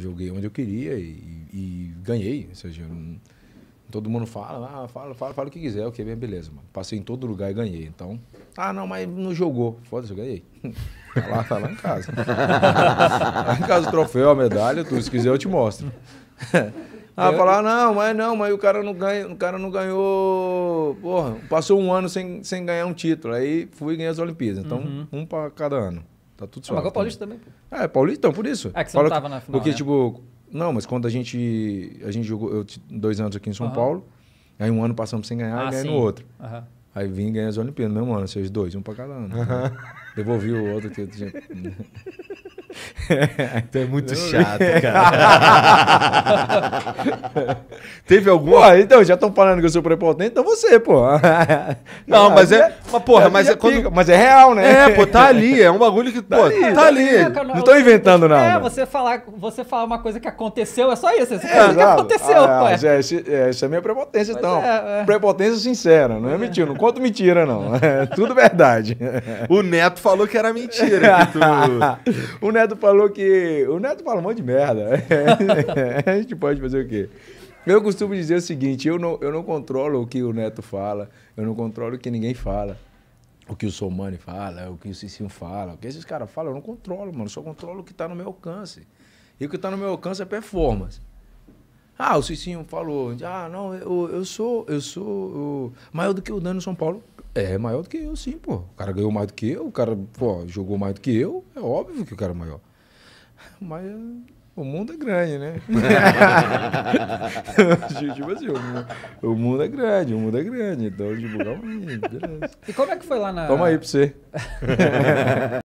Joguei onde eu queria e, e ganhei. Ou seja, todo mundo fala, ah, fala, fala, fala o que quiser, ok, beleza, mano. Passei em todo lugar e ganhei. Então, ah, não, mas não jogou. Foda-se, eu ganhei. Tá lá, tá lá em casa. lá em casa o troféu, a medalha, tudo. Se quiser, eu te mostro. Ah, eu... falar, ah, não, mas não, mas o cara não ganhou, o cara não ganhou. Porra, passou um ano sem, sem ganhar um título. Aí fui ganhar as Olimpíadas. Então, uhum. um para cada ano. Tá tudo ah, suave. mas o tá Paulista também. Pô. É, Paulista, então, por isso. É que você não tava na final, Porque, né? tipo, não, mas quando a gente, a gente jogou, eu dois anos aqui em São uhum. Paulo, aí um ano passamos sem ganhar ah, e ganhei no outro. Uhum. Aí vim e ganhei as Olimpíadas no mesmo ano, vocês dois, um pra cada ano. Uhum. Devolvi o outro que Então é muito chato, cara. Teve algum. Pô, então, já estão falando que eu sou prepotente, então você, pô. Não, mas é. Minha, é- mas, porra, é mas é quando... Pica, mas é real, né? É, pô, tá ali. É um bagulho que. Tá pô, ali, tá ali. Não, não tô inventando, não. É, você falar, você falar uma coisa que aconteceu, é só isso. Você é, que aconteceu, ah, pô. É, é, isso é minha prepotência, mas então. É, é. Prepotência sincera, não é mentira. Não conto mentira, não. É tudo verdade. o Neto falou que era mentira. Que tu... o Neto falou falou que. O Neto fala um monte de merda. a gente pode fazer o quê? Eu costumo dizer o seguinte: eu não, eu não controlo o que o Neto fala, eu não controlo o que ninguém fala. O que o Somani fala, o que o Cicinho fala, o que esses caras falam, eu não controlo, mano. Eu só controlo o que está no meu alcance. E o que está no meu alcance é performance. Ah, o Cicinho falou, ah, não, eu, eu sou, eu sou eu, maior do que o Dano São Paulo. É maior do que eu, sim, pô. O cara ganhou mais do que eu, o cara pô, jogou mais do que eu. É óbvio que o cara é maior. Mas o mundo é grande, né? tipo assim, o, mundo, é grande, o mundo é grande. Então, divulgar tipo, um E como é que foi lá na. Toma aí pra você.